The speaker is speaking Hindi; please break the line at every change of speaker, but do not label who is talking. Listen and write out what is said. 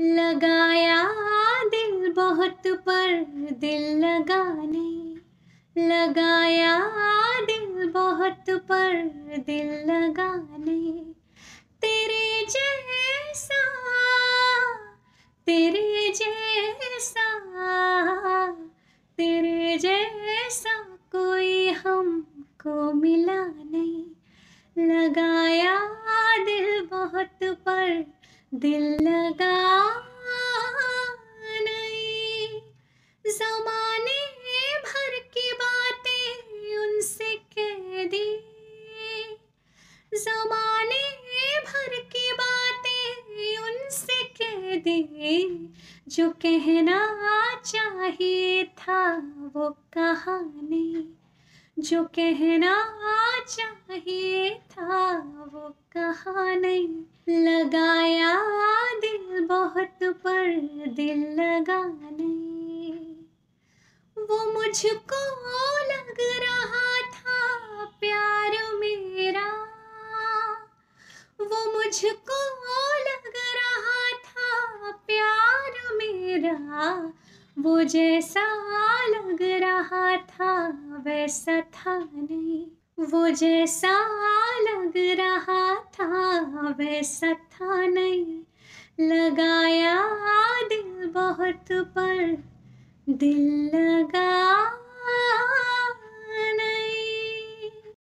लगाया दिल बहुत पर दिल लगा नहीं लगाया दिल बहुत पर दिल लगा नहीं तेरे जैसा तेरे जैसा तेरे जैसा कोई हमको मिला नहीं लगा दिल लगा नहीं जमाने भर की बातें उनसे कह दी जमाने भर की बातें उनसे कह दी जो कहना चाहिए था वो कहानी जो कहना चाहिए था बहुत पर दिल लगा नहीं वो मुझको लग रहा था प्यार मेरा वो मुझको लग रहा था प्यार मेरा वो जैसा लग रहा था वैसा था नहीं वो जैसा लग रहा था वैसा था नहीं लगाया दिल बहुत पर दिल लगा